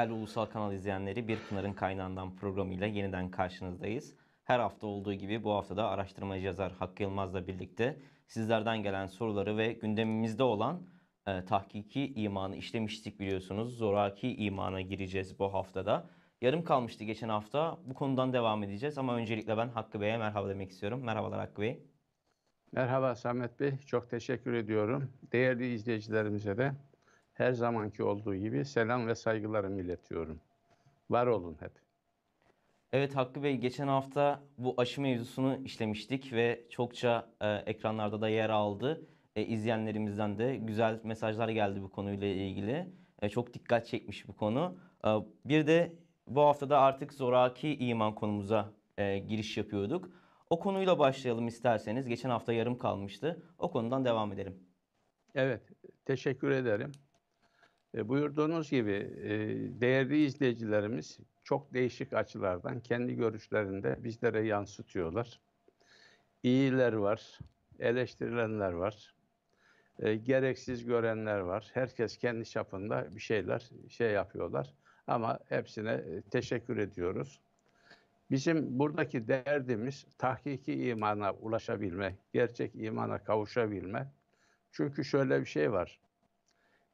Değerli Ulusal Kanal izleyenleri Bir Pınar'ın Kaynağından programıyla yeniden karşınızdayız. Her hafta olduğu gibi bu hafta da araştırmacı yazar Hakkı Yılmaz'la birlikte sizlerden gelen soruları ve gündemimizde olan e, tahkiki imanı işlemiştik biliyorsunuz. Zoraki imana gireceğiz bu haftada. Yarım kalmıştı geçen hafta. Bu konudan devam edeceğiz ama öncelikle ben Hakkı Bey'e merhaba demek istiyorum. Merhabalar Hakkı Bey. Merhaba Samet Bey. Çok teşekkür ediyorum. Değerli izleyicilerimize de her zamanki olduğu gibi selam ve saygılarımı iletiyorum. Var olun hep. Evet Hakkı Bey geçen hafta bu aşı mevzusunu işlemiştik ve çokça e, ekranlarda da yer aldı. E, izleyenlerimizden de güzel mesajlar geldi bu konuyla ilgili. E, çok dikkat çekmiş bu konu. E, bir de bu haftada artık zoraki iman konumuza e, giriş yapıyorduk. O konuyla başlayalım isterseniz. Geçen hafta yarım kalmıştı. O konudan devam edelim. Evet, teşekkür ederim. E, buyurduğunuz gibi e, değerli izleyicilerimiz çok değişik açılardan kendi görüşlerinde bizlere yansıtıyorlar. İyiler var, eleştirilenler var, e, gereksiz görenler var. Herkes kendi çapında bir şeyler şey yapıyorlar ama hepsine e, teşekkür ediyoruz. Bizim buradaki derdimiz tahkiki imana ulaşabilme, gerçek imana kavuşabilme. Çünkü şöyle bir şey var.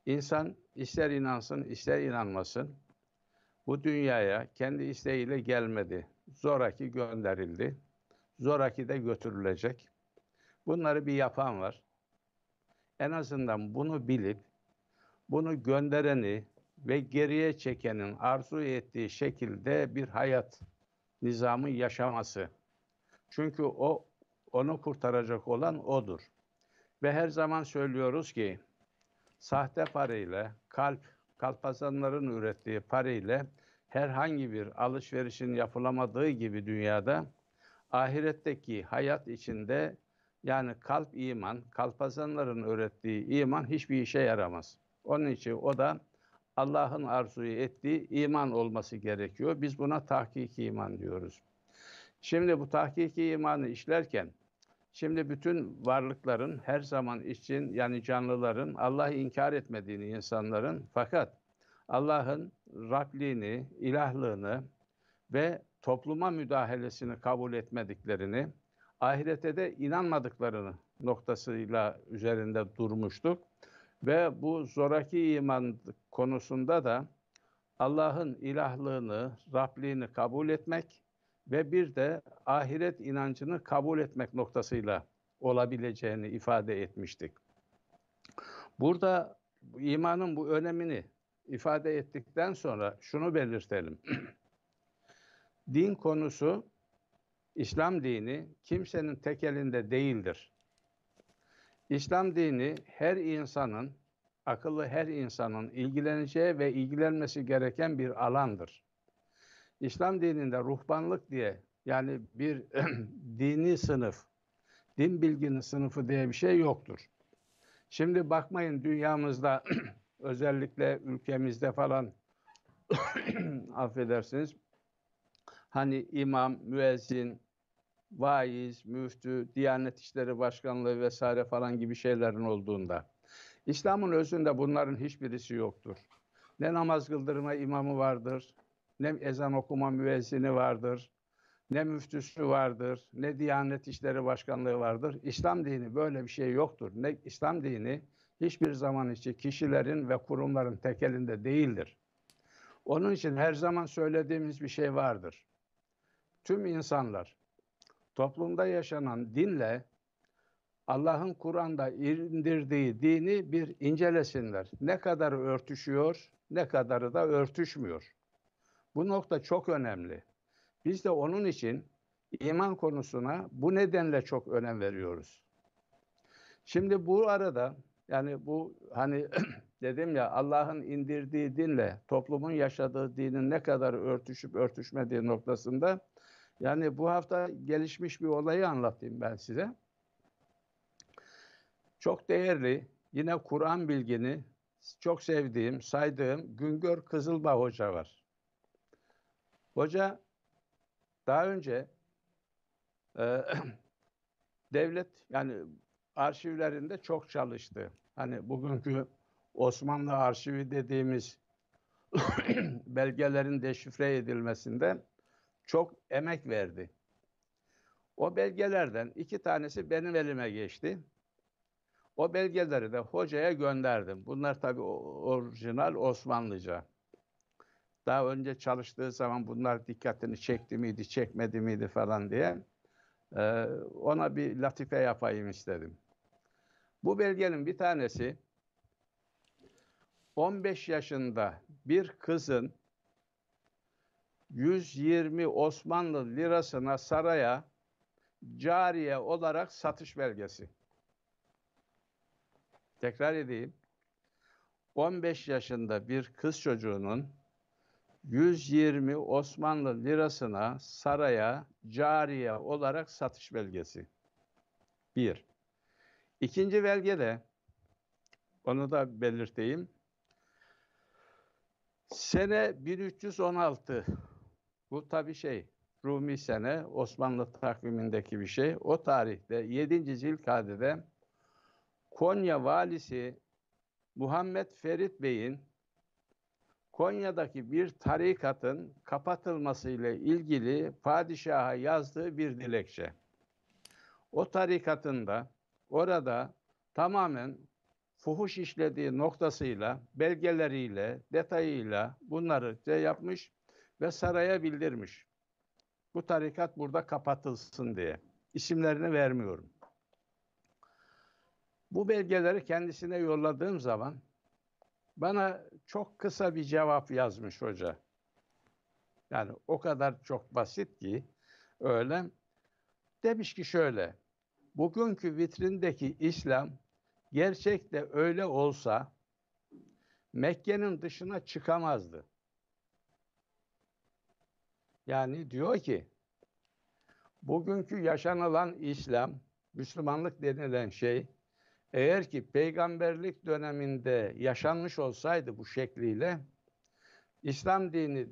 İnsan İster inansın, ister inanmasın. Bu dünyaya kendi isteğiyle gelmedi. Zoraki gönderildi. Zoraki de götürülecek. Bunları bir yapan var. En azından bunu bilip bunu göndereni ve geriye çekenin arzu ettiği şekilde bir hayat nizamı yaşaması. Çünkü o onu kurtaracak olan odur. Ve her zaman söylüyoruz ki sahte parayla kalp, kalpazanların ürettiği parayla herhangi bir alışverişin yapılamadığı gibi dünyada ahiretteki hayat içinde yani kalp iman, kalpazanların ürettiği iman hiçbir işe yaramaz. Onun için o da Allah'ın arzuyu ettiği iman olması gerekiyor. Biz buna tahkik iman diyoruz. Şimdi bu tahkik imanı işlerken Şimdi bütün varlıkların her zaman için yani canlıların Allah'ı inkar etmediğini insanların fakat Allah'ın Rabliğini, ilahlığını ve topluma müdahalesini kabul etmediklerini, ahirete de inanmadıklarını noktasıyla üzerinde durmuştuk. Ve bu zoraki iman konusunda da Allah'ın ilahlığını, Rabliğini kabul etmek ve bir de ahiret inancını kabul etmek noktasıyla olabileceğini ifade etmiştik. Burada imanın bu önemini ifade ettikten sonra şunu belirtelim. Din konusu İslam dini kimsenin tek elinde değildir. İslam dini her insanın, akıllı her insanın ilgileneceği ve ilgilenmesi gereken bir alandır. İslam dininde ruhbanlık diye yani bir dini sınıf, din bilginin sınıfı diye bir şey yoktur. Şimdi bakmayın dünyamızda özellikle ülkemizde falan affedersiniz. Hani imam, müezzin, vaiz, müftü, Diyanet İşleri Başkanlığı vesaire falan gibi şeylerin olduğunda. İslam'ın özünde bunların hiçbirisi yoktur. Ne namaz kıldırma imamı vardır, ne ezan okuma müezzini vardır, ne müftüsü vardır, ne Diyanet İşleri Başkanlığı vardır. İslam dini böyle bir şey yoktur. Ne İslam dini hiçbir zaman için kişilerin ve kurumların tekelinde değildir. Onun için her zaman söylediğimiz bir şey vardır. Tüm insanlar toplumda yaşanan dinle Allah'ın Kur'an'da indirdiği dini bir incelesinler. Ne kadar örtüşüyor, ne kadarı da örtüşmüyor. Bu nokta çok önemli. Biz de onun için iman konusuna bu nedenle çok önem veriyoruz. Şimdi bu arada yani bu hani dedim ya Allah'ın indirdiği dinle toplumun yaşadığı dinin ne kadar örtüşüp örtüşmediği noktasında yani bu hafta gelişmiş bir olayı anlatayım ben size. Çok değerli yine Kur'an bilgini çok sevdiğim, saydığım Güngör Kızılbağ Hoca var. Hoca daha önce e, devlet yani arşivlerinde çok çalıştı. Hani bugünkü Osmanlı arşivi dediğimiz belgelerin deşifre edilmesinde çok emek verdi. O belgelerden iki tanesi benim elime geçti. O belgeleri de hocaya gönderdim. Bunlar tabii orijinal Osmanlıca. Daha önce çalıştığı zaman bunlar dikkatini çekti miydi, çekmedi miydi falan diye. Ee, ona bir latife yapayım istedim. Bu belgenin bir tanesi 15 yaşında bir kızın 120 Osmanlı lirasına saraya cariye olarak satış belgesi. Tekrar edeyim. 15 yaşında bir kız çocuğunun 120 Osmanlı lirasına saraya cariye olarak satış belgesi. Bir. İkinci belge de onu da belirteyim. Sene 1316 bu tabi şey Rumi sene Osmanlı takvimindeki bir şey. O tarihte 7. Zilkade'de Konya valisi Muhammed Ferit Bey'in Konya'daki bir tarikatın kapatılmasıyla ilgili padişaha yazdığı bir dilekçe. O tarikatında, orada tamamen fuhuş işlediği noktasıyla, belgeleriyle, detayıyla bunları şey yapmış ve saraya bildirmiş. Bu tarikat burada kapatılsın diye. İsimlerini vermiyorum. Bu belgeleri kendisine yolladığım zaman bana çok kısa bir cevap yazmış hoca. Yani o kadar çok basit ki öyle. Demiş ki şöyle, bugünkü vitrindeki İslam gerçekte öyle olsa Mekke'nin dışına çıkamazdı. Yani diyor ki bugünkü yaşanılan İslam, Müslümanlık denilen şey eğer ki peygamberlik döneminde yaşanmış olsaydı bu şekliyle İslam dini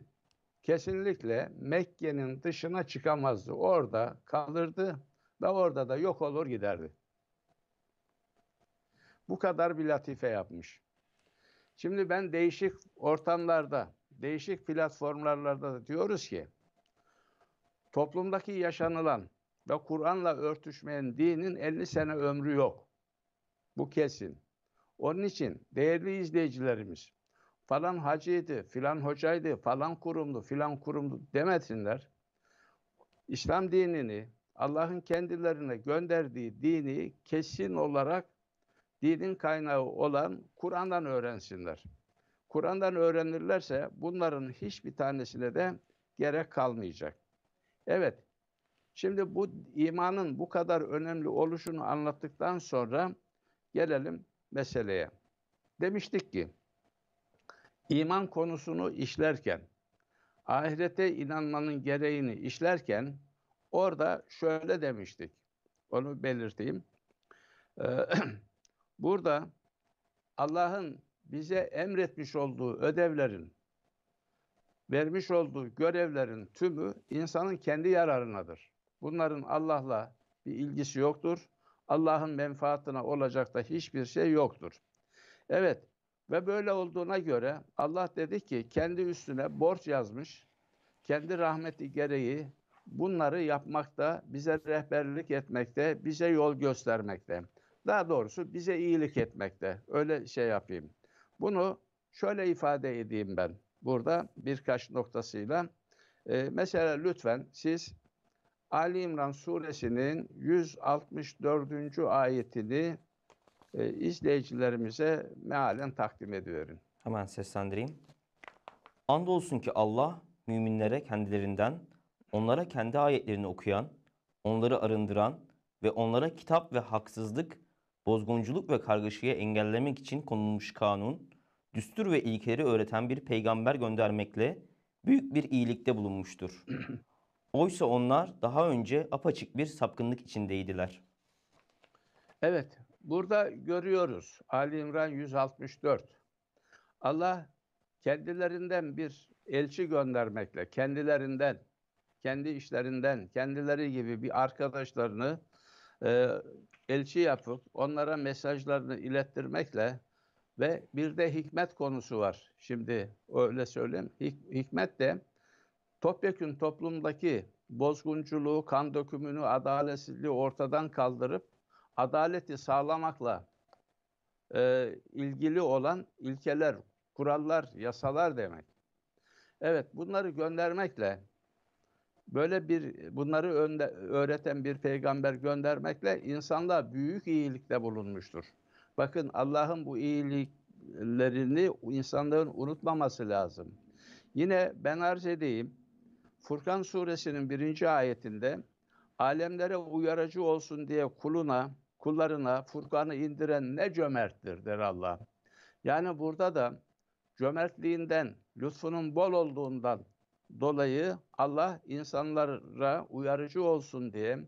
kesinlikle Mekke'nin dışına çıkamazdı. Orada kalırdı ve orada da yok olur giderdi. Bu kadar bir latife yapmış. Şimdi ben değişik ortamlarda, değişik platformlarda da diyoruz ki toplumdaki yaşanılan ve Kur'an'la örtüşmeyen dinin 50 sene ömrü yok. Bu kesin. Onun için değerli izleyicilerimiz falan hacıydı, filan hocaydı, falan kurumdu, filan kurumdu demesinler. İslam dinini, Allah'ın kendilerine gönderdiği dini kesin olarak dinin kaynağı olan Kur'an'dan öğrensinler. Kur'an'dan öğrenirlerse bunların hiçbir tanesine de gerek kalmayacak. Evet, şimdi bu imanın bu kadar önemli oluşunu anlattıktan sonra Gelelim meseleye. Demiştik ki iman konusunu işlerken ahirete inanmanın gereğini işlerken orada şöyle demiştik. Onu belirteyim. Ee, burada Allah'ın bize emretmiş olduğu ödevlerin, vermiş olduğu görevlerin tümü insanın kendi yararınadır. Bunların Allah'la bir ilgisi yoktur. Allah'ın menfaatına olacak da hiçbir şey yoktur. Evet ve böyle olduğuna göre Allah dedi ki kendi üstüne borç yazmış, kendi rahmeti gereği bunları yapmakta, bize rehberlik etmekte, bize yol göstermekte. Daha doğrusu bize iyilik etmekte. Öyle şey yapayım. Bunu şöyle ifade edeyim ben burada birkaç noktasıyla. Ee, mesela lütfen siz Ali İmran suresinin 164. ayetini e, izleyicilerimize mealen takdim ediyorum. Hemen seslendireyim. Andolsun ki Allah müminlere kendilerinden, onlara kendi ayetlerini okuyan, onları arındıran ve onlara kitap ve haksızlık, bozgunculuk ve kargaşayı engellemek için konulmuş kanun, düstur ve ilkeleri öğreten bir peygamber göndermekle büyük bir iyilikte bulunmuştur. Oysa onlar daha önce apaçık bir sapkınlık içindeydiler. Evet, burada görüyoruz Ali İmran 164. Allah kendilerinden bir elçi göndermekle, kendilerinden, kendi işlerinden, kendileri gibi bir arkadaşlarını e, elçi yapıp onlara mesajlarını ilettirmekle ve bir de hikmet konusu var. Şimdi öyle söyleyeyim. Hik, hikmet de topyekün toplumdaki bozgunculuğu, kan dökümünü, adaletsizliği ortadan kaldırıp adaleti sağlamakla e, ilgili olan ilkeler, kurallar, yasalar demek. Evet bunları göndermekle böyle bir bunları önde, öğreten bir peygamber göndermekle insanlığa büyük iyilikte bulunmuştur. Bakın Allah'ın bu iyiliklerini insanların unutmaması lazım. Yine ben arz edeyim Furkan suresinin birinci ayetinde alemlere uyarıcı olsun diye kuluna, kullarına Furkan'ı indiren ne cömerttir der Allah. Yani burada da cömertliğinden, lütfunun bol olduğundan dolayı Allah insanlara uyarıcı olsun diye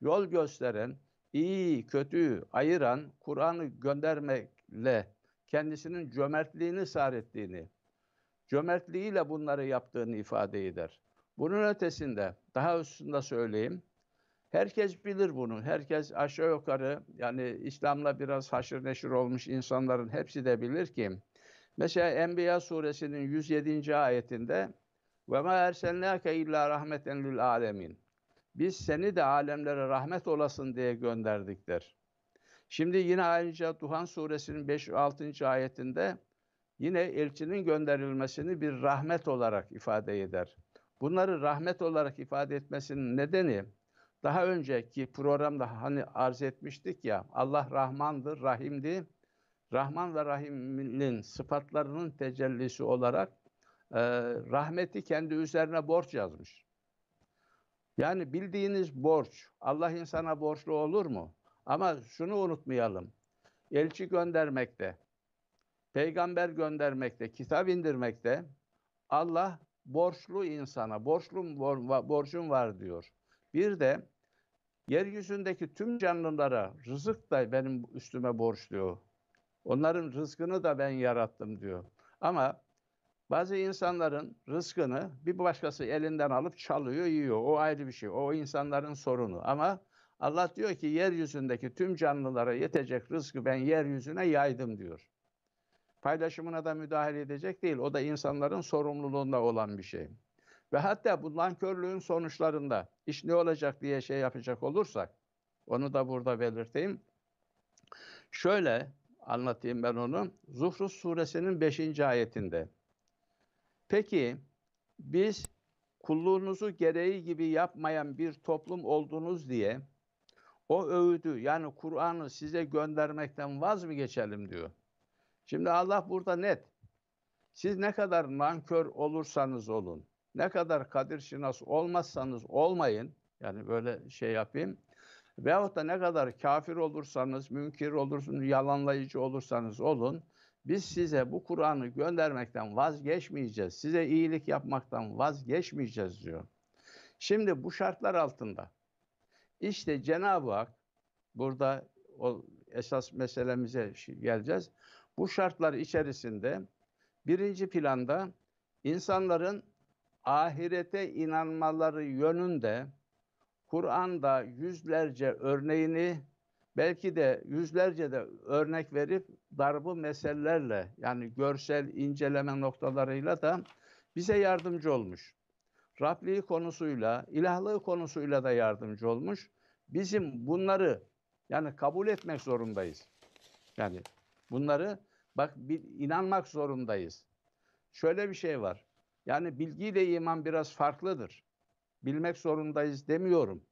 yol gösteren, iyi, kötüyü ayıran Kur'an'ı göndermekle kendisinin cömertliğini sar ettiğini, cömertliğiyle bunları yaptığını ifade eder. Bunun ötesinde daha üstünde söyleyeyim. Herkes bilir bunu. Herkes aşağı yukarı yani İslam'la biraz haşır neşir olmuş insanların hepsi de bilir ki mesela Enbiya suresinin 107. ayetinde ve ma erselnake illa rahmeten lil alemin. Biz seni de alemlere rahmet olasın diye gönderdikler. Şimdi yine ayrıca Duhan suresinin 5 6. ayetinde yine elçinin gönderilmesini bir rahmet olarak ifade eder. Bunları rahmet olarak ifade etmesinin nedeni daha önceki programda hani arz etmiştik ya Allah Rahmandır, Rahim'di. Rahman ve Rahim'in sıfatlarının tecellisi olarak e, rahmeti kendi üzerine borç yazmış. Yani bildiğiniz borç, Allah insana borçlu olur mu? Ama şunu unutmayalım. Elçi göndermekte, peygamber göndermekte, kitap indirmekte Allah borçlu insana, borçlum, bor, borcum var diyor. Bir de yeryüzündeki tüm canlılara rızık da benim üstüme borç Onların rızkını da ben yarattım diyor. Ama bazı insanların rızkını bir başkası elinden alıp çalıyor, yiyor. O ayrı bir şey. O insanların sorunu. Ama Allah diyor ki yeryüzündeki tüm canlılara yetecek rızkı ben yeryüzüne yaydım diyor paylaşımına da müdahale edecek değil. O da insanların sorumluluğunda olan bir şey. Ve hatta bu nankörlüğün sonuçlarında iş ne olacak diye şey yapacak olursak, onu da burada belirteyim. Şöyle anlatayım ben onu. Zuhruf suresinin 5. ayetinde. Peki biz kulluğunuzu gereği gibi yapmayan bir toplum oldunuz diye o övdü yani Kur'an'ı size göndermekten vaz mı geçelim diyor. Şimdi Allah burada net. Siz ne kadar nankör olursanız olun, ne kadar kadir şinas olmazsanız olmayın, yani böyle şey yapayım, veyahut da ne kadar kafir olursanız, münkir olursunuz, yalanlayıcı olursanız olun, biz size bu Kur'an'ı göndermekten vazgeçmeyeceğiz. Size iyilik yapmaktan vazgeçmeyeceğiz diyor. Şimdi bu şartlar altında işte Cenab-ı Hak burada o esas meselemize geleceğiz. Bu şartlar içerisinde birinci planda insanların ahirete inanmaları yönünde Kur'an'da yüzlerce örneğini belki de yüzlerce de örnek verip darbu meselelerle yani görsel inceleme noktalarıyla da bize yardımcı olmuş. Rabliği konusuyla, ilahlığı konusuyla da yardımcı olmuş. Bizim bunları yani kabul etmek zorundayız. Yani bunları Bak bir, inanmak zorundayız. Şöyle bir şey var. Yani bilgiyle iman biraz farklıdır. Bilmek zorundayız demiyorum.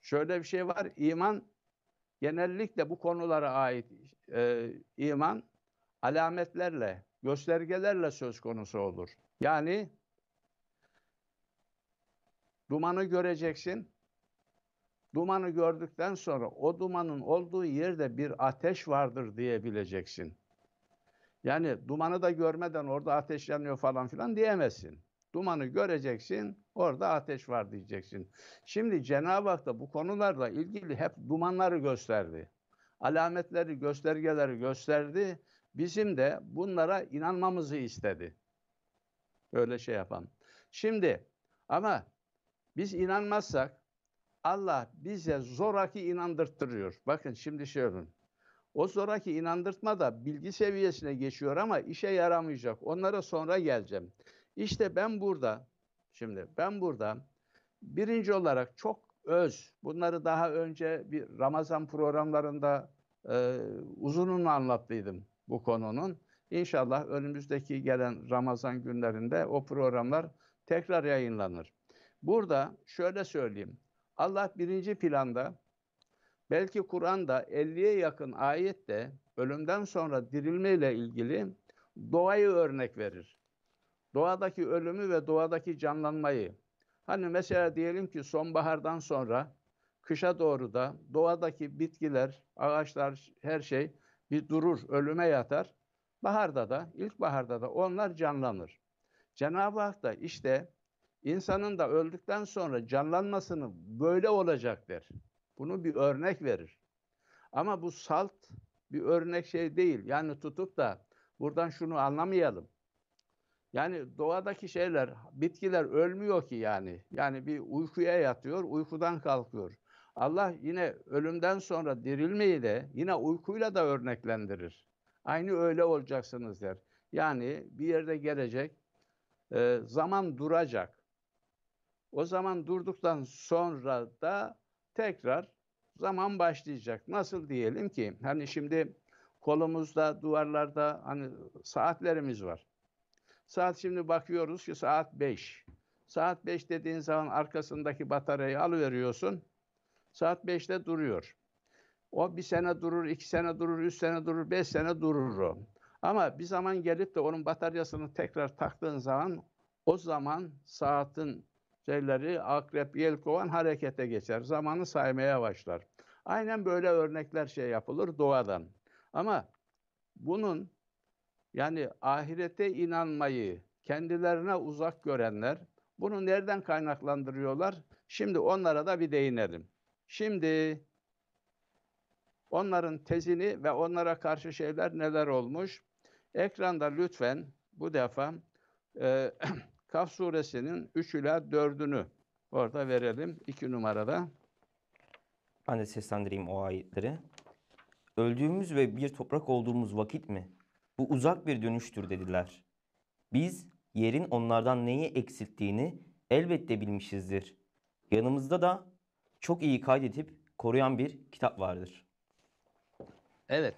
Şöyle bir şey var. İman genellikle bu konulara ait e, iman alametlerle, göstergelerle söz konusu olur. Yani dumanı göreceksin. Dumanı gördükten sonra o dumanın olduğu yerde bir ateş vardır diyebileceksin. Yani dumanı da görmeden orada ateş yanıyor falan filan diyemezsin. Dumanı göreceksin, orada ateş var diyeceksin. Şimdi Cenab-ı Hak da bu konularla ilgili hep dumanları gösterdi. Alametleri, göstergeleri gösterdi. Bizim de bunlara inanmamızı istedi. Öyle şey yapan. Şimdi ama biz inanmazsak Allah bize zoraki inandırttırıyor. Bakın şimdi şey olun. O sonraki inandırtma da bilgi seviyesine geçiyor ama işe yaramayacak. Onlara sonra geleceğim. İşte ben burada, şimdi ben burada birinci olarak çok öz, bunları daha önce bir Ramazan programlarında e, uzununu anlattıydım bu konunun. İnşallah önümüzdeki gelen Ramazan günlerinde o programlar tekrar yayınlanır. Burada şöyle söyleyeyim. Allah birinci planda Belki Kur'an'da 50'ye yakın ayette ölümden sonra dirilmeyle ilgili doğayı örnek verir. Doğadaki ölümü ve doğadaki canlanmayı. Hani mesela diyelim ki sonbahardan sonra kışa doğru da doğadaki bitkiler, ağaçlar, her şey bir durur, ölüme yatar. Baharda da, ilkbaharda da onlar canlanır. Cenab-ı Hak da işte insanın da öldükten sonra canlanmasını böyle olacak der. Bunu bir örnek verir. Ama bu salt bir örnek şey değil. Yani tutup da buradan şunu anlamayalım. Yani doğadaki şeyler, bitkiler ölmüyor ki yani. Yani bir uykuya yatıyor, uykudan kalkıyor. Allah yine ölümden sonra dirilmeyi de yine uykuyla da örneklendirir. Aynı öyle olacaksınız der. Yani bir yerde gelecek, e, zaman duracak. O zaman durduktan sonra da tekrar zaman başlayacak. Nasıl diyelim ki hani şimdi kolumuzda, duvarlarda hani saatlerimiz var. Saat şimdi bakıyoruz ki saat 5. Saat 5 dediğin zaman arkasındaki bataryayı alıveriyorsun. Saat 5'te duruyor. O bir sene durur, iki sene durur, üç sene durur, beş sene durur o. Ama bir zaman gelip de onun bataryasını tekrar taktığın zaman o zaman saatin şeyleri akrep, yelkovan harekete geçer. Zamanı saymaya başlar. Aynen böyle örnekler şey yapılır doğadan. Ama bunun yani ahirete inanmayı kendilerine uzak görenler bunu nereden kaynaklandırıyorlar? Şimdi onlara da bir değinelim. Şimdi onların tezini ve onlara karşı şeyler neler olmuş? Ekranda lütfen bu defa e, Kaf suresinin 3 ila 4'ünü orada verelim. 2 numarada. Ben de seslendireyim o ayetleri. Öldüğümüz ve bir toprak olduğumuz vakit mi? Bu uzak bir dönüştür dediler. Biz yerin onlardan neyi eksilttiğini elbette bilmişizdir. Yanımızda da çok iyi kaydetip koruyan bir kitap vardır. Evet.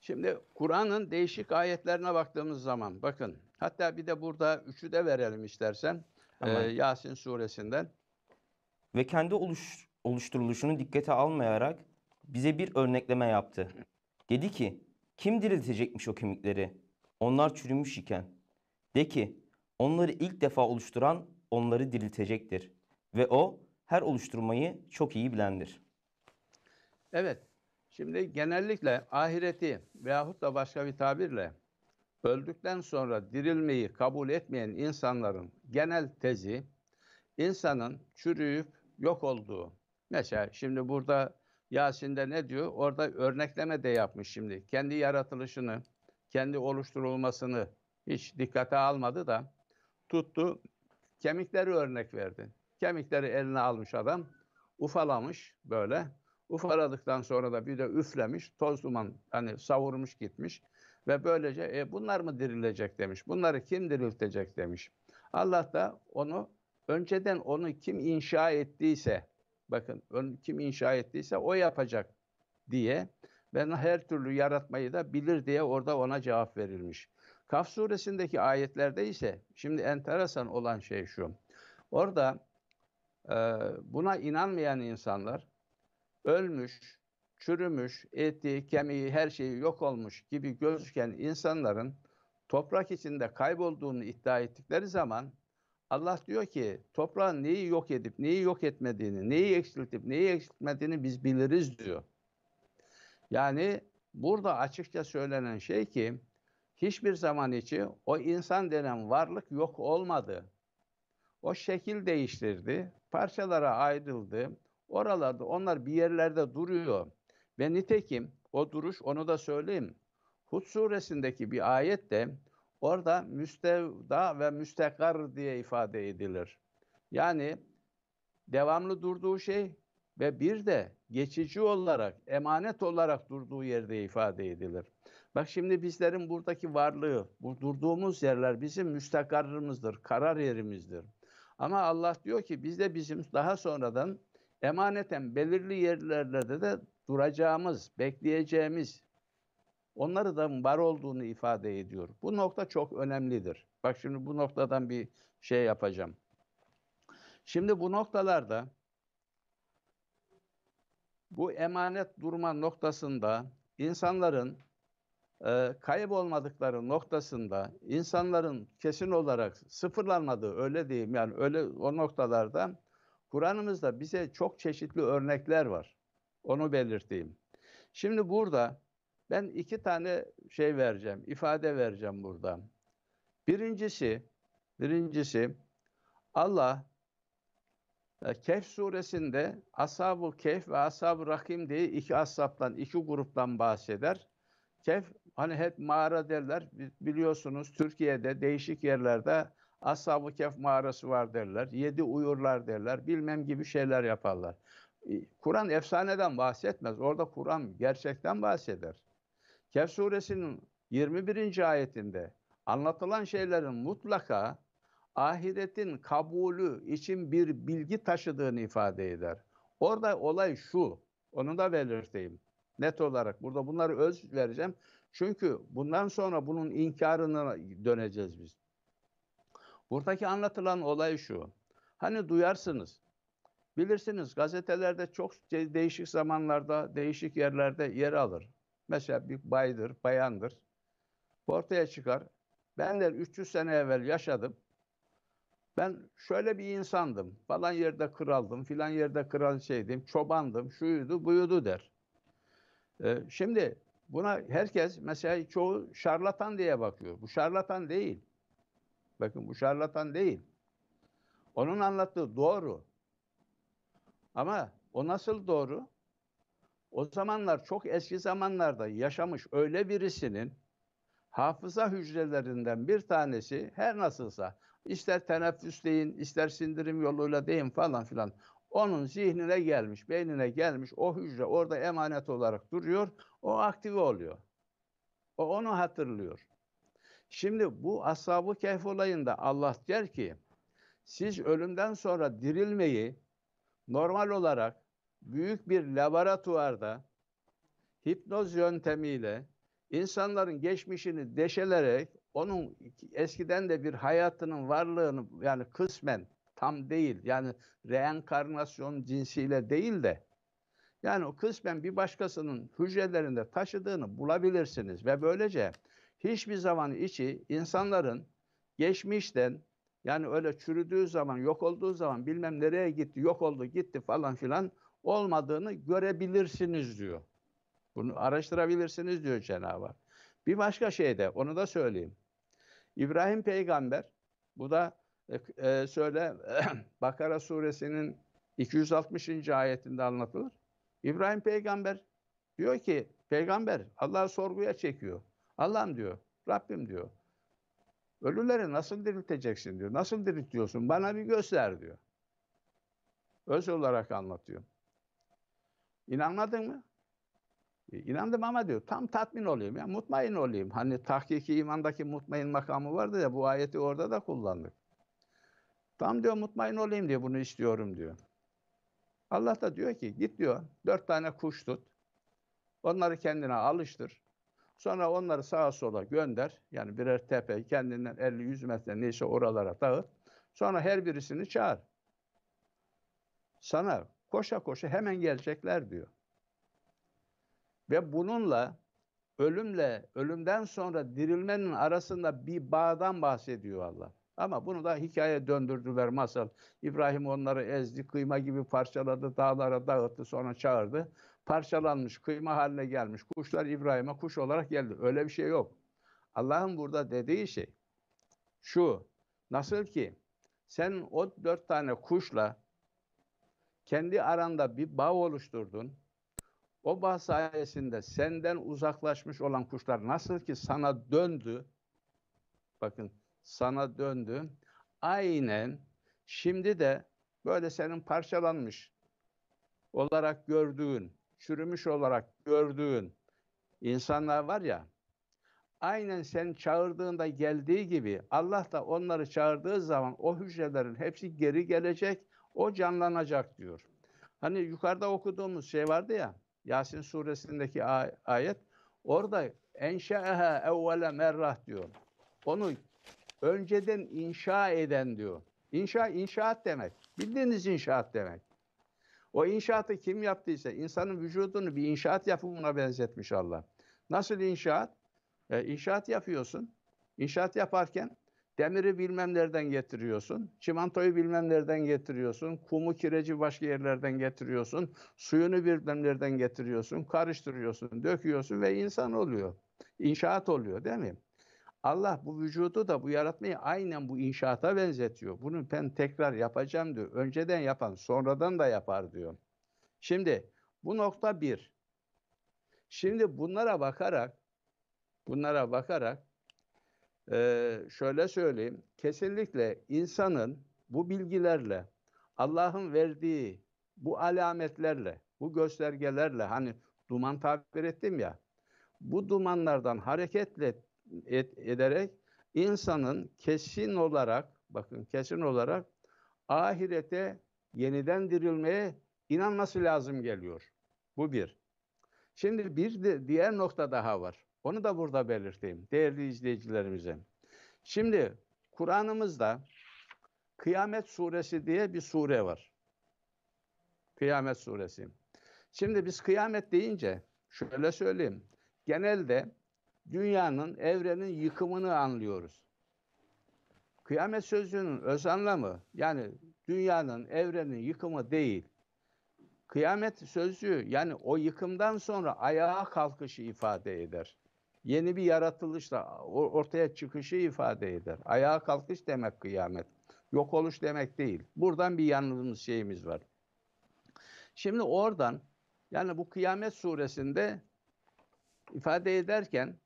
Şimdi Kur'an'ın değişik ayetlerine baktığımız zaman bakın Hatta bir de burada üçü de verelim istersen. E, tamam. E, Yasin suresinden. Ve kendi oluş, oluşturuluşunu dikkate almayarak bize bir örnekleme yaptı. Dedi ki, kim diriltecekmiş o kemikleri? Onlar çürümüş iken. De ki, onları ilk defa oluşturan onları diriltecektir. Ve o her oluşturmayı çok iyi bilendir. Evet, şimdi genellikle ahireti veyahut da başka bir tabirle öldükten sonra dirilmeyi kabul etmeyen insanların genel tezi insanın çürüyüp yok olduğu. Mesela şimdi burada Yasin'de ne diyor? Orada örnekleme de yapmış şimdi. Kendi yaratılışını, kendi oluşturulmasını hiç dikkate almadı da tuttu kemikleri örnek verdi. Kemikleri eline almış adam ufalamış böyle. Ufaladıktan sonra da bir de üflemiş, toz duman hani savurmuş gitmiş. Ve böylece e, bunlar mı dirilecek demiş. Bunları kim diriltecek demiş. Allah da onu önceden onu kim inşa ettiyse bakın kim inşa ettiyse o yapacak diye ben her türlü yaratmayı da bilir diye orada ona cevap verilmiş. Kaf suresindeki ayetlerde ise şimdi enteresan olan şey şu. Orada e, buna inanmayan insanlar ölmüş, çürümüş, eti, kemiği, her şeyi yok olmuş gibi gözüken insanların toprak içinde kaybolduğunu iddia ettikleri zaman Allah diyor ki toprağın neyi yok edip neyi yok etmediğini, neyi eksiltip neyi eksiltmediğini biz biliriz diyor. Yani burada açıkça söylenen şey ki hiçbir zaman içi o insan denen varlık yok olmadı. O şekil değiştirdi, parçalara ayrıldı. Oralarda onlar bir yerlerde duruyor. Ve nitekim o duruş onu da söyleyeyim. Hud suresindeki bir ayet de orada müstevda ve müstekar diye ifade edilir. Yani devamlı durduğu şey ve bir de geçici olarak, emanet olarak durduğu yerde ifade edilir. Bak şimdi bizlerin buradaki varlığı, bu durduğumuz yerler bizim müstakarımızdır, karar yerimizdir. Ama Allah diyor ki biz de bizim daha sonradan emaneten belirli yerlerde de duracağımız, bekleyeceğimiz onları da var olduğunu ifade ediyor. Bu nokta çok önemlidir. Bak şimdi bu noktadan bir şey yapacağım. Şimdi bu noktalarda bu emanet durma noktasında insanların e, olmadıkları noktasında insanların kesin olarak sıfırlanmadığı öyle diyeyim yani öyle o noktalarda Kur'an'ımızda bize çok çeşitli örnekler var. Onu belirteyim. Şimdi burada ben iki tane şey vereceğim, ifade vereceğim burada. Birincisi, birincisi Allah e, Kehf suresinde Ashab-ı Kehf ve Ashab-ı Rakim diye iki ashabtan, iki gruptan bahseder. Kehf hani hep mağara derler. Biliyorsunuz Türkiye'de değişik yerlerde Ashab-ı Kehf mağarası var derler. Yedi uyurlar derler. Bilmem gibi şeyler yaparlar. Kur'an efsaneden bahsetmez. Orada Kur'an gerçekten bahseder. Kehf suresinin 21. ayetinde anlatılan şeylerin mutlaka ahiretin kabulü için bir bilgi taşıdığını ifade eder. Orada olay şu, onu da belirteyim. Net olarak burada bunları öz vereceğim. Çünkü bundan sonra bunun inkarına döneceğiz biz. Buradaki anlatılan olay şu. Hani duyarsınız Bilirsiniz gazetelerde çok değişik zamanlarda, değişik yerlerde yer alır. Mesela bir baydır, bayandır. Ortaya çıkar. Ben de 300 sene evvel yaşadım. Ben şöyle bir insandım. Falan yerde kraldım, filan yerde kral şeydim, çobandım, şuydu, buydu der. Ee, şimdi buna herkes mesela çoğu şarlatan diye bakıyor. Bu şarlatan değil. Bakın bu şarlatan değil. Onun anlattığı doğru. Ama o nasıl doğru? O zamanlar çok eski zamanlarda yaşamış öyle birisinin hafıza hücrelerinden bir tanesi her nasılsa ister teneffüsleyin, ister sindirim yoluyla deyin falan filan onun zihnine gelmiş, beynine gelmiş o hücre orada emanet olarak duruyor. O aktive oluyor. O onu hatırlıyor. Şimdi bu ashab-ı kehf olayında Allah der ki siz ölümden sonra dirilmeyi normal olarak büyük bir laboratuvarda hipnoz yöntemiyle insanların geçmişini deşelerek onun eskiden de bir hayatının varlığını yani kısmen tam değil yani reenkarnasyon cinsiyle değil de yani o kısmen bir başkasının hücrelerinde taşıdığını bulabilirsiniz ve böylece hiçbir zaman içi insanların geçmişten yani öyle çürüdüğü zaman, yok olduğu zaman bilmem nereye gitti, yok oldu, gitti falan filan olmadığını görebilirsiniz diyor. Bunu araştırabilirsiniz diyor Cenab-ı Hak. Bir başka şey de onu da söyleyeyim. İbrahim peygamber bu da e, e söyle Bakara suresinin 260. ayetinde anlatılır. İbrahim peygamber diyor ki peygamber Allah sorguya çekiyor. Allah'ım diyor, Rabbim diyor. Ölüleri nasıl dirilteceksin diyor. Nasıl diriltiyorsun? Bana bir göster diyor. Öz olarak anlatıyor. İnanmadın mı? E, inandım ama diyor tam tatmin olayım ya mutmain olayım. Hani tahkiki imandaki mutmain makamı vardı ya bu ayeti orada da kullandık. Tam diyor mutmain olayım diye bunu istiyorum diyor. Allah da diyor ki git diyor dört tane kuş tut. Onları kendine alıştır. Sonra onları sağa sola gönder. Yani birer tepe kendinden 50-100 metre neyse oralara dağıt. Sonra her birisini çağır. Sana koşa koşa hemen gelecekler diyor. Ve bununla ölümle, ölümden sonra dirilmenin arasında bir bağdan bahsediyor Allah. Ama bunu da hikaye döndürdüler masal. İbrahim onları ezdi, kıyma gibi parçaladı, dağlara dağıttı, sonra çağırdı parçalanmış, kıyma haline gelmiş. Kuşlar İbrahim'e kuş olarak geldi. Öyle bir şey yok. Allah'ın burada dediği şey şu. Nasıl ki sen o dört tane kuşla kendi aranda bir bağ oluşturdun. O bağ sayesinde senden uzaklaşmış olan kuşlar nasıl ki sana döndü. Bakın sana döndü. Aynen şimdi de böyle senin parçalanmış olarak gördüğün çürümüş olarak gördüğün insanlar var ya, aynen sen çağırdığında geldiği gibi Allah da onları çağırdığı zaman o hücrelerin hepsi geri gelecek, o canlanacak diyor. Hani yukarıda okuduğumuz şey vardı ya, Yasin suresindeki ay ayet, orada enşe'ehe evvele merrah diyor. Onu önceden inşa eden diyor. İnşa, inşaat demek. Bildiğiniz inşaat demek. O inşaatı kim yaptıysa insanın vücudunu bir inşaat yapımına benzetmiş Allah. Nasıl inşaat? E, inşaat yapıyorsun. İnşaat yaparken demiri bilmem nereden getiriyorsun. Çimantoyu bilmem nereden getiriyorsun. Kumu kireci başka yerlerden getiriyorsun. Suyunu bilmem nereden getiriyorsun. Karıştırıyorsun, döküyorsun ve insan oluyor. İnşaat oluyor değil mi? Allah bu vücudu da bu yaratmayı aynen bu inşaata benzetiyor. Bunu ben tekrar yapacağım diyor. Önceden yapan sonradan da yapar diyor. Şimdi bu nokta bir. Şimdi bunlara bakarak bunlara bakarak e, şöyle söyleyeyim. Kesinlikle insanın bu bilgilerle Allah'ın verdiği bu alametlerle bu göstergelerle hani duman tabir ettim ya bu dumanlardan hareketle et, ederek insanın kesin olarak bakın kesin olarak ahirete yeniden dirilmeye inanması lazım geliyor. Bu bir. Şimdi bir de diğer nokta daha var. Onu da burada belirteyim değerli izleyicilerimize. Şimdi Kur'an'ımızda Kıyamet Suresi diye bir sure var. Kıyamet Suresi. Şimdi biz kıyamet deyince şöyle söyleyeyim. Genelde dünyanın, evrenin yıkımını anlıyoruz. Kıyamet sözünün öz anlamı yani dünyanın, evrenin yıkımı değil. Kıyamet sözcüğü yani o yıkımdan sonra ayağa kalkışı ifade eder. Yeni bir yaratılışla ortaya çıkışı ifade eder. Ayağa kalkış demek kıyamet. Yok oluş demek değil. Buradan bir yanlımız şeyimiz var. Şimdi oradan yani bu kıyamet suresinde ifade ederken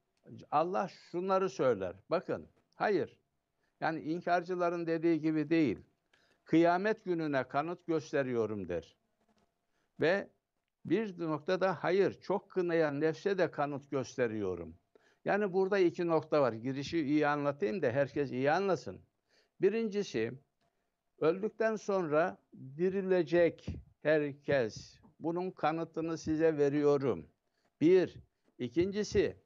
Allah şunları söyler. Bakın, hayır. Yani inkarcıların dediği gibi değil. Kıyamet gününe kanıt gösteriyorum der. Ve bir noktada hayır, çok kınayan nefse de kanıt gösteriyorum. Yani burada iki nokta var. Girişi iyi anlatayım da herkes iyi anlasın. Birincisi, öldükten sonra dirilecek herkes. Bunun kanıtını size veriyorum. Bir. İkincisi,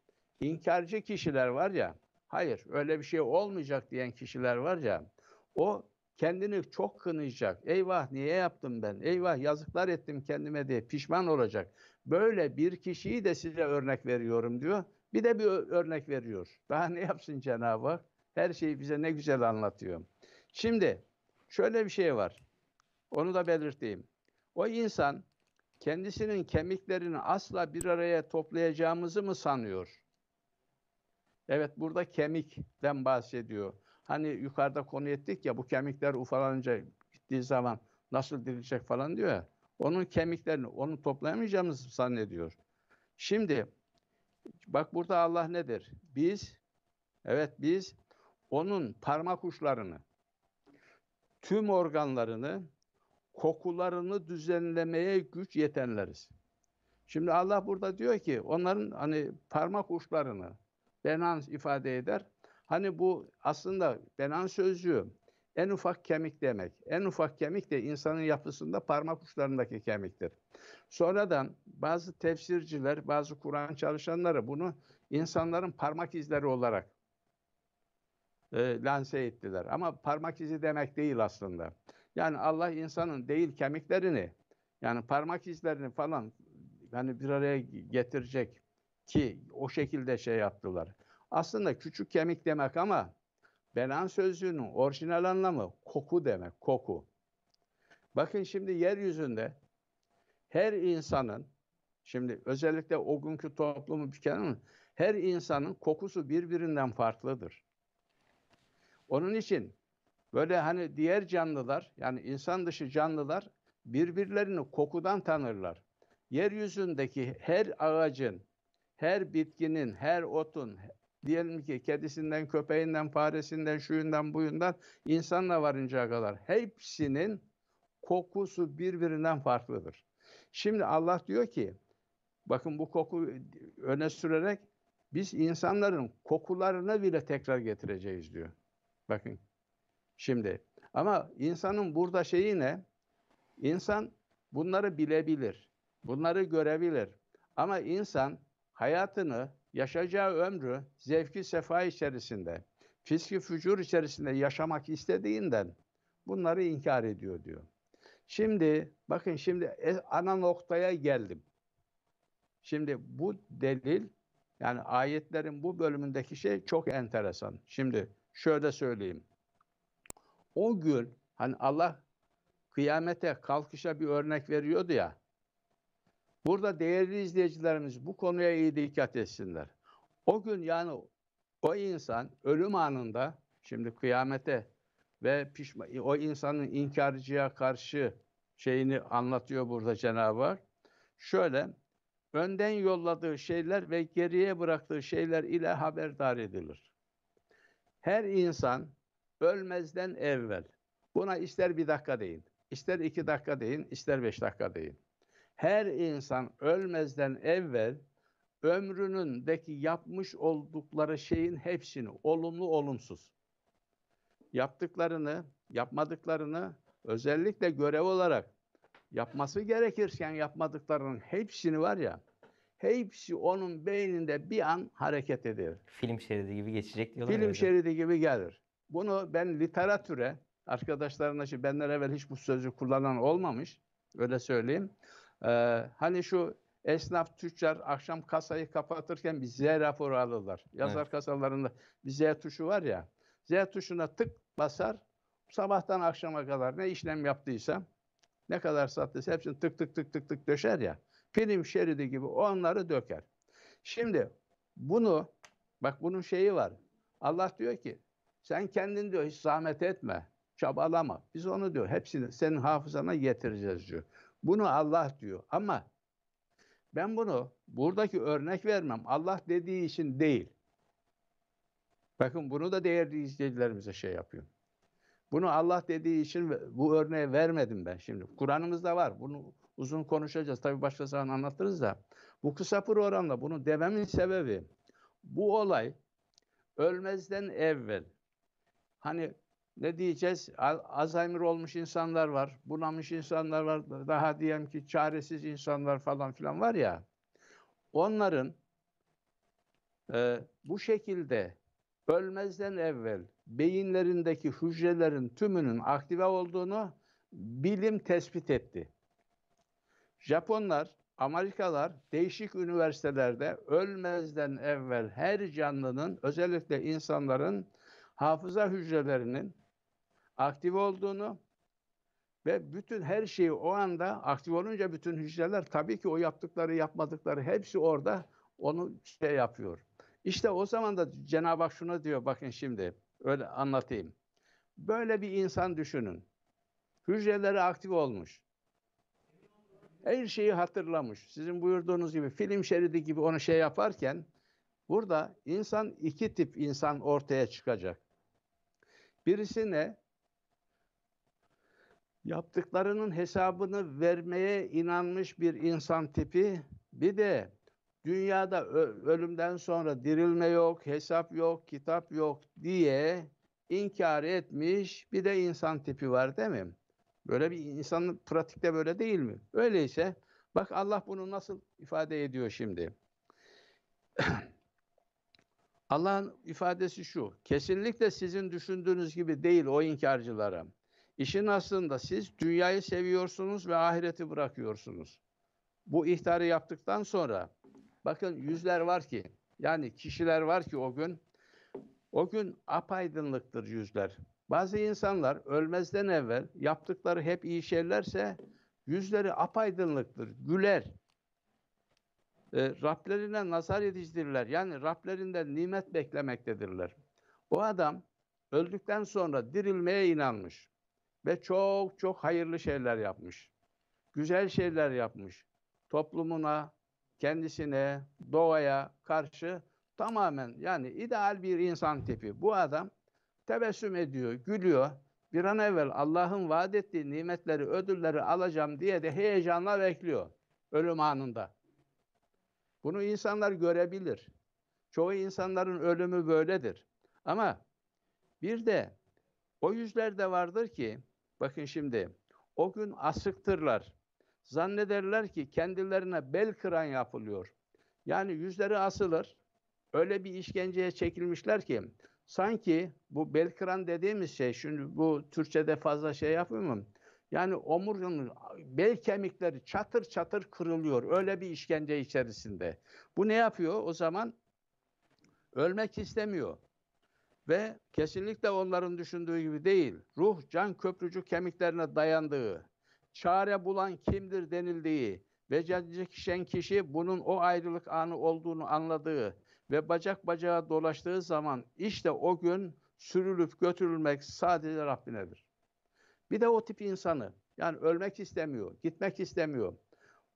İnkarcı kişiler var ya, hayır öyle bir şey olmayacak diyen kişiler var ya, o kendini çok kınayacak. Eyvah niye yaptım ben? Eyvah yazıklar ettim kendime diye pişman olacak. Böyle bir kişiyi de size örnek veriyorum diyor. Bir de bir örnek veriyor. Daha ne yapsın Cenab-ı Hak? Her şeyi bize ne güzel anlatıyor. Şimdi şöyle bir şey var. Onu da belirteyim. O insan kendisinin kemiklerini asla bir araya toplayacağımızı mı sanıyor? Evet burada kemikten bahsediyor. Hani yukarıda konu ettik ya bu kemikler ufalanınca gittiği zaman nasıl dirilecek falan diyor ya. Onun kemiklerini, onu toplayamayacağımızı zannediyor. Şimdi bak burada Allah nedir? Biz, evet biz onun parmak uçlarını, tüm organlarını, kokularını düzenlemeye güç yetenleriz. Şimdi Allah burada diyor ki onların hani parmak uçlarını, Benan ifade eder. Hani bu aslında benan sözcüğü en ufak kemik demek. En ufak kemik de insanın yapısında parmak uçlarındaki kemiktir. Sonradan bazı tefsirciler, bazı Kur'an çalışanları bunu insanların parmak izleri olarak e, lanse ettiler. Ama parmak izi demek değil aslında. Yani Allah insanın değil kemiklerini, yani parmak izlerini falan yani bir araya getirecek ki o şekilde şey yaptılar. Aslında küçük kemik demek ama belan sözcüğünün orijinal anlamı koku demek, koku. Bakın şimdi yeryüzünde her insanın şimdi özellikle o günkü toplumu bir kenara her insanın kokusu birbirinden farklıdır. Onun için böyle hani diğer canlılar yani insan dışı canlılar birbirlerini kokudan tanırlar. Yeryüzündeki her ağacın her bitkinin, her otun, diyelim ki kedisinden, köpeğinden, faresinden, şuyundan, buyundan insanla varıncaya kadar hepsinin kokusu birbirinden farklıdır. Şimdi Allah diyor ki bakın bu koku öne sürerek biz insanların kokularını bile tekrar getireceğiz diyor. Bakın şimdi ama insanın burada şeyi ne? İnsan bunları bilebilir. Bunları görebilir. Ama insan hayatını, yaşayacağı ömrü zevki sefa içerisinde, fiski fücur içerisinde yaşamak istediğinden bunları inkar ediyor diyor. Şimdi bakın şimdi e, ana noktaya geldim. Şimdi bu delil yani ayetlerin bu bölümündeki şey çok enteresan. Şimdi şöyle söyleyeyim. O gün hani Allah kıyamete kalkışa bir örnek veriyordu ya. Burada değerli izleyicilerimiz bu konuya iyi dikkat etsinler. O gün yani o insan ölüm anında şimdi kıyamete ve pişman, o insanın inkarcıya karşı şeyini anlatıyor burada Cenab-ı Hak. Şöyle önden yolladığı şeyler ve geriye bıraktığı şeyler ile haberdar edilir. Her insan ölmezden evvel buna ister bir dakika deyin, ister iki dakika deyin, ister beş dakika deyin her insan ölmezden evvel ömrünündeki yapmış oldukları şeyin hepsini olumlu olumsuz yaptıklarını, yapmadıklarını özellikle görev olarak yapması gerekirken yapmadıklarının hepsini var ya hepsi onun beyninde bir an hareket eder. Film şeridi gibi geçecek diyorlar. Film öyle. şeridi gibi gelir. Bunu ben literatüre arkadaşlarına şimdi benden evvel hiç bu sözü kullanan olmamış. Öyle söyleyeyim. Ee, hani şu esnaf tüccar akşam kasayı kapatırken bir Z raporu alırlar. Yazar evet. kasalarında bir Z tuşu var ya. Z tuşuna tık basar sabahtan akşama kadar ne işlem yaptıysa ne kadar sattıysa hepsini tık tık tık tık tık döşer ya. Prim şeridi gibi onları döker. Şimdi bunu bak bunun şeyi var. Allah diyor ki sen kendin diyor hiç zahmet etme. Çabalama. Biz onu diyor hepsini senin hafızana getireceğiz diyor. Bunu Allah diyor ama ben bunu buradaki örnek vermem. Allah dediği için değil. Bakın bunu da değerli izleyicilerimize şey yapıyorum. Bunu Allah dediği için bu örneği vermedim ben şimdi. Kur'an'ımızda var. Bunu uzun konuşacağız. Tabii başka zaman anlatırız da. Bu kısa programda bunu dememin sebebi bu olay ölmezden evvel hani ne diyeceğiz? Alzheimer olmuş insanlar var, bunamış insanlar var, daha diyelim ki çaresiz insanlar falan filan var ya. Onların e, bu şekilde ölmezden evvel beyinlerindeki hücrelerin tümünün aktive olduğunu bilim tespit etti. Japonlar, Amerikalar değişik üniversitelerde ölmezden evvel her canlının özellikle insanların hafıza hücrelerinin aktif olduğunu ve bütün her şeyi o anda aktif olunca bütün hücreler tabii ki o yaptıkları yapmadıkları hepsi orada onu şey yapıyor. İşte o zaman da Cenab-ı Hak şunu diyor bakın şimdi öyle anlatayım. Böyle bir insan düşünün. Hücreleri aktif olmuş. Her şeyi hatırlamış. Sizin buyurduğunuz gibi film şeridi gibi onu şey yaparken burada insan iki tip insan ortaya çıkacak. Birisi ne? Yaptıklarının hesabını vermeye inanmış bir insan tipi bir de dünyada ölümden sonra dirilme yok, hesap yok, kitap yok diye inkar etmiş bir de insan tipi var değil mi? Böyle bir insanın pratikte böyle değil mi? Öyleyse bak Allah bunu nasıl ifade ediyor şimdi. Allah'ın ifadesi şu. Kesinlikle sizin düşündüğünüz gibi değil o inkarcılara. İşin aslında siz dünyayı seviyorsunuz ve ahireti bırakıyorsunuz. Bu ihtarı yaptıktan sonra bakın yüzler var ki yani kişiler var ki o gün o gün apaydınlıktır yüzler. Bazı insanlar ölmezden evvel yaptıkları hep iyi şeylerse yüzleri apaydınlıktır, güler. E, Rablerine nazar edicidirler. Yani Rablerinden nimet beklemektedirler. O adam öldükten sonra dirilmeye inanmış ve çok çok hayırlı şeyler yapmış. Güzel şeyler yapmış. Toplumuna, kendisine, doğaya karşı tamamen yani ideal bir insan tipi. Bu adam tebessüm ediyor, gülüyor. Bir an evvel Allah'ın vaat ettiği nimetleri, ödülleri alacağım diye de heyecanla bekliyor ölüm anında. Bunu insanlar görebilir. Çoğu insanların ölümü böyledir. Ama bir de o yüzler de vardır ki Bakın şimdi o gün asıktırlar. Zannederler ki kendilerine bel kıran yapılıyor. Yani yüzleri asılır. Öyle bir işkenceye çekilmişler ki sanki bu bel kıran dediğimiz şey şimdi bu Türkçe'de fazla şey yapmıyorum. Yani omurganın bel kemikleri çatır çatır kırılıyor. Öyle bir işkence içerisinde. Bu ne yapıyor? O zaman ölmek istemiyor. Ve kesinlikle onların düşündüğü gibi değil. Ruh can köprücü kemiklerine dayandığı, çare bulan kimdir denildiği, becerdikşen kişi bunun o ayrılık anı olduğunu anladığı ve bacak bacağa dolaştığı zaman işte o gün sürülüp götürülmek sadece Rabbinedir. Bir de o tip insanı yani ölmek istemiyor, gitmek istemiyor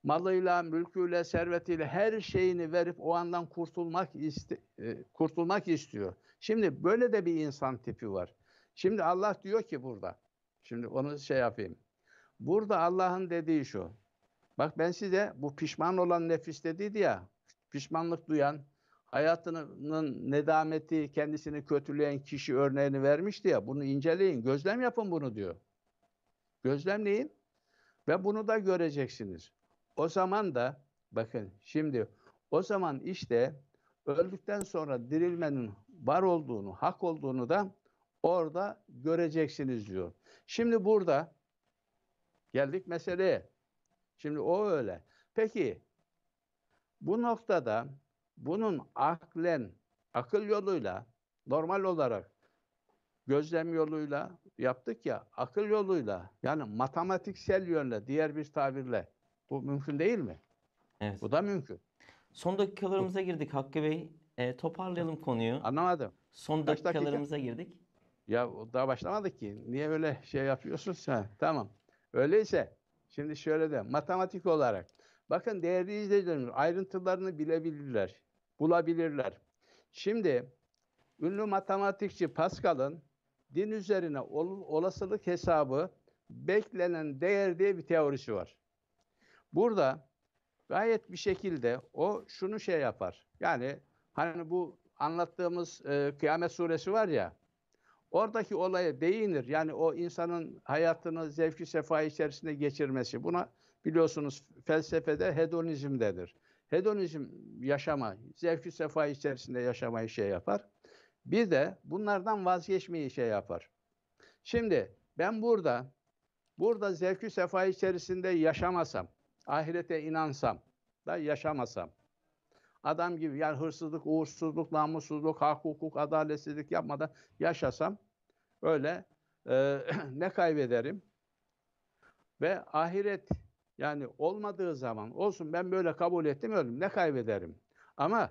malıyla, mülküyle, servetiyle her şeyini verip o andan kurtulmak iste, e, kurtulmak istiyor. Şimdi böyle de bir insan tipi var. Şimdi Allah diyor ki burada. Şimdi onu şey yapayım. Burada Allah'ın dediği şu. Bak ben size bu pişman olan nefis dediydi ya. Pişmanlık duyan, hayatının nedameti kendisini kötüleyen kişi örneğini vermişti ya. Bunu inceleyin, gözlem yapın bunu diyor. Gözlemleyin ve bunu da göreceksiniz. O zaman da bakın şimdi o zaman işte öldükten sonra dirilmenin var olduğunu, hak olduğunu da orada göreceksiniz diyor. Şimdi burada geldik meseleye. Şimdi o öyle. Peki bu noktada bunun aklen, akıl yoluyla normal olarak gözlem yoluyla yaptık ya akıl yoluyla yani matematiksel yönle diğer bir tabirle bu mümkün değil mi? Evet. Bu da mümkün. Son dakikalarımıza girdik Hakkı Bey. E, toparlayalım konuyu. Anlamadım. Son Kaç dakikalarımıza dakika? girdik. Ya daha başlamadık ki. Niye öyle şey yapıyorsun sen? Tamam. Öyleyse şimdi şöyle de matematik olarak bakın değerli izleyicilerimiz ayrıntılarını bilebilirler. Bulabilirler. Şimdi ünlü matematikçi Pascal'ın din üzerine ol, olasılık hesabı beklenen değer diye bir teorisi var. Burada gayet bir şekilde o şunu şey yapar. Yani hani bu anlattığımız e, Kıyamet Suresi var ya. Oradaki olaya değinir. Yani o insanın hayatını zevki sefa içerisinde geçirmesi. Buna biliyorsunuz felsefede hedonizmdedir. Hedonizm yaşama, zevki sefa içerisinde yaşamayı şey yapar. Bir de bunlardan vazgeçmeyi şey yapar. Şimdi ben burada burada zevki sefa içerisinde yaşamasam ahirete inansam da yaşamasam, adam gibi yani hırsızlık, uğursuzluk, namussuzluk, hak, hukuk, adaletsizlik yapmadan yaşasam öyle e, ne kaybederim? Ve ahiret yani olmadığı zaman olsun ben böyle kabul ettim ölüm ne kaybederim? Ama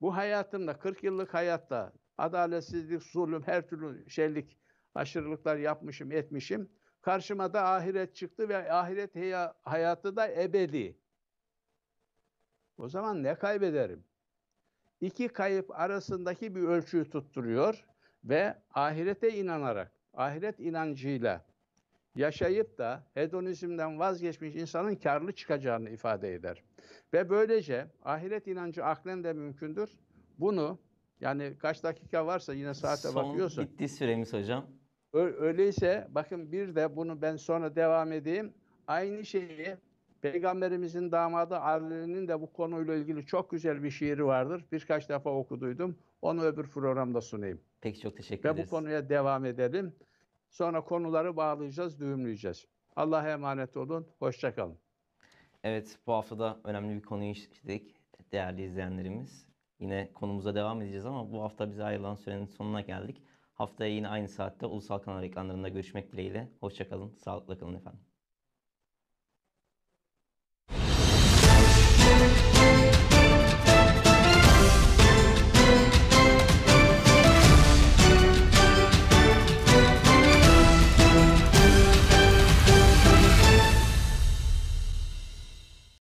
bu hayatımda 40 yıllık hayatta adaletsizlik, zulüm, her türlü şeylik, aşırılıklar yapmışım, etmişim. Karşıma da ahiret çıktı ve ahiret hayatı da ebedi. O zaman ne kaybederim? İki kayıp arasındaki bir ölçüyü tutturuyor ve ahirete inanarak, ahiret inancıyla yaşayıp da hedonizmden vazgeçmiş insanın karlı çıkacağını ifade eder. Ve böylece ahiret inancı aklen de mümkündür. Bunu yani kaç dakika varsa yine saate Son bakıyorsun. Son bitti süremiz hocam. Öyleyse bakın bir de bunu ben sonra devam edeyim. Aynı şeyi Peygamberimizin damadı Ali'nin de bu konuyla ilgili çok güzel bir şiiri vardır. Birkaç defa okuduydum. Onu öbür programda sunayım. Peki çok teşekkür ederiz. Ve bu konuya devam edelim. Sonra konuları bağlayacağız, düğümleyeceğiz. Allah'a emanet olun. Hoşçakalın. Evet bu hafta da önemli bir konuyu işledik değerli izleyenlerimiz. Yine konumuza devam edeceğiz ama bu hafta bize ayrılan sürenin sonuna geldik. Haftaya yine aynı saatte ulusal kanal reklamlarında görüşmek dileğiyle. Hoşçakalın, sağlıkla kalın efendim.